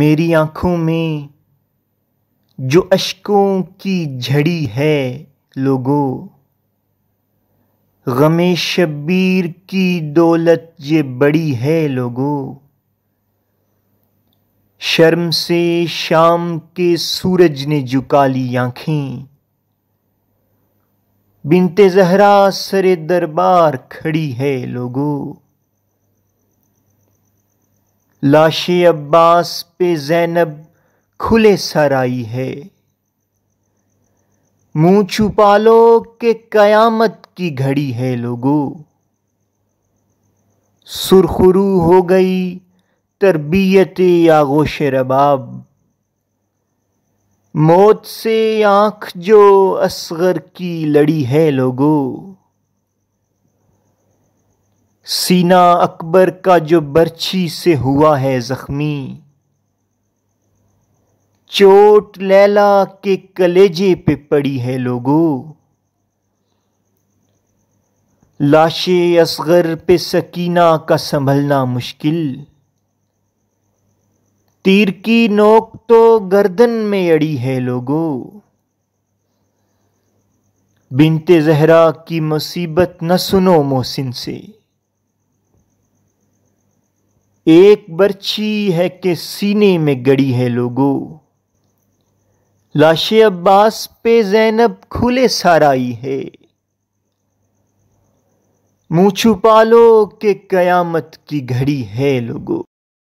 मेरी आँखों में जो अशकों की झड़ी है लोगो गमे शब्बीर की दौलत ये बड़ी है लोगो शर्म से शाम के सूरज ने झुका ली आँखें बिनते जहरा सरे दरबार खड़ी है लोगों लाशे अब्बास पे जैनब खुले सर आई है मुंह छुपा लो के कयामत की घड़ी है लोगो सुरखुरू हो गई तरबियत आगोश रबाब मौत से आंख जो असगर की लड़ी है लोगों सीना अकबर का जो बर्छी से हुआ है ज़ख्मी चोट लैला के कलेजे पे पड़ी है लोगो लाशे असगर पे सकीना का संभलना मुश्किल तीर की नोक तो गर्दन में अड़ी है लोगो बिनते जहरा की मुसीबत न सुनो मोहसिन से एक बर्छी है के सीने में गड़ी है लोगो लाश अब्बास पे जैनब खुले साराई है मुँह छुपा लो कयामत की घड़ी है लोगो